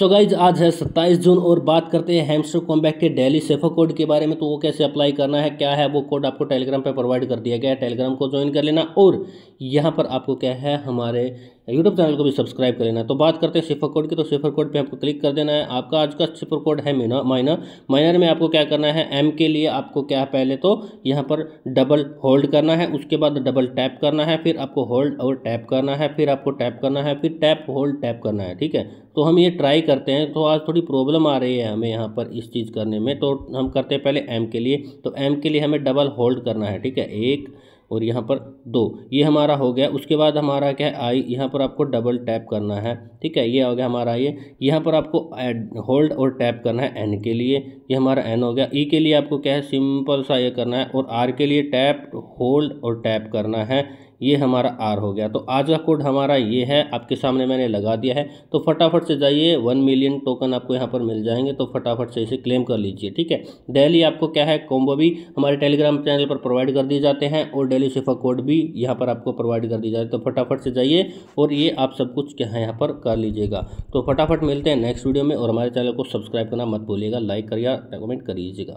सो so guys आज है सत्ताईस जून और बात करते हैं हेम्स कॉम्बैक के डेली सेफो कोड के बारे में तो वो कैसे अप्लाई करना है क्या है वो कोड आपको टेलीग्राम पे प्रोवाइड कर दिया गया है टेलीग्राम को ज्वाइन कर लेना और यहाँ पर आपको क्या है हमारे यूट्यूब चैनल को भी सब्सक्राइब कर लेना तो बात करते हैं सिफर कोड की तो सिफर कोड पे आपको क्लिक कर देना है आपका आज का सिफर कोड है मीना माइनर माइनर में आपको क्या करना है एम के लिए आपको क्या पहले तो यहाँ पर डबल होल्ड करना है उसके बाद डबल टैप करना है फिर आपको होल्ड और टैप करना है फिर आपको टैप करना है फिर टैप होल्ड टैप करना है ठीक है तो हम ये ट्राई करते हैं तो आज थोड़ी प्रॉब्लम आ रही है हमें यहाँ पर इस चीज़ करने में तो हम करते हैं पहले एम के लिए तो एम के लिए हमें डबल होल्ड करना है ठीक है एक और यहाँ पर दो ये हमारा हो गया उसके बाद हमारा क्या है आई यहाँ पर आपको डबल टैप करना है ठीक है ये हो गया हमारा ये यहाँ पर आपको होल्ड और टैप करना है एन के लिए ये हमारा एन हो गया ई e के लिए आपको क्या है सिंपल सा ये करना है और आर के लिए टैप होल्ड और टैप करना है ये हमारा आर हो गया तो आज का कोड हमारा ये है आपके सामने मैंने लगा दिया है तो फटाफट से जाइए वन मिलियन टोकन आपको यहाँ पर मिल जाएंगे तो फटाफट से इसे क्लेम कर लीजिए ठीक है डेली आपको क्या है कॉम्बो भी हमारे टेलीग्राम चैनल पर प्रोवाइड कर दिए जाते हैं और डेली शिफा कोड भी यहाँ पर आपको प्रोवाइड कर दिया जाते हैं तो फटाफट से जाइए और ये आप सब कुछ क्या है यहाँ पर कर लीजिएगा तो फटाफट मिलते हैं नेक्स्ट वीडियो में और हमारे चैनल को सब्सक्राइब करना मत भूलिएगा लाइक करिए कमेंट कर लीजिएगा